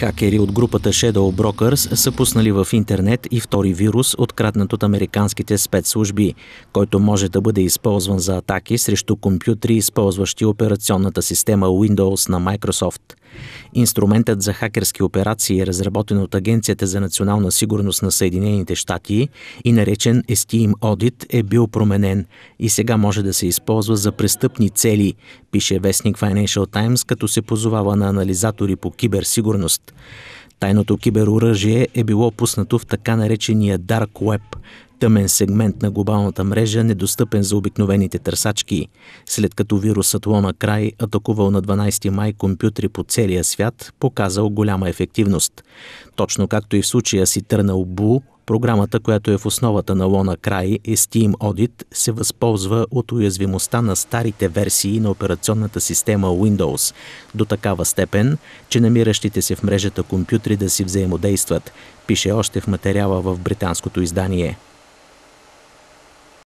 Хакери от групата Shadow Brokers са пуснали в интернет и втори вирус, откраднат от американските спецслужби, който може да бъде използван за атаки срещу компютри, използващи операционната система Windows на Microsoft – Инструментът за хакерски операции е разработен от Агенцията за национална сигурност на Съединените щати и наречен Esteem Audit е бил променен и сега може да се използва за престъпни цели, пише вестник Financial Times, като се позовава на анализатори по киберсигурност. Тайното кибероръжие е било пуснато в така наречения Dark Web – тъмен сегмент на глобалната мрежа, недостъпен за обикновените търсачки. След като вирусът Лона Край атакувал на 12 май компютри по целия свят, показал голяма ефективност. Точно както и в случая си търнал Бу – Програмата, която е в основата на Лона Край, е Steam Audit, се възползва от уязвимостта на старите версии на операционната система Windows до такава степен, че намиращите се в мрежата компютри да си взаимодействат, пише още в материала в британското издание –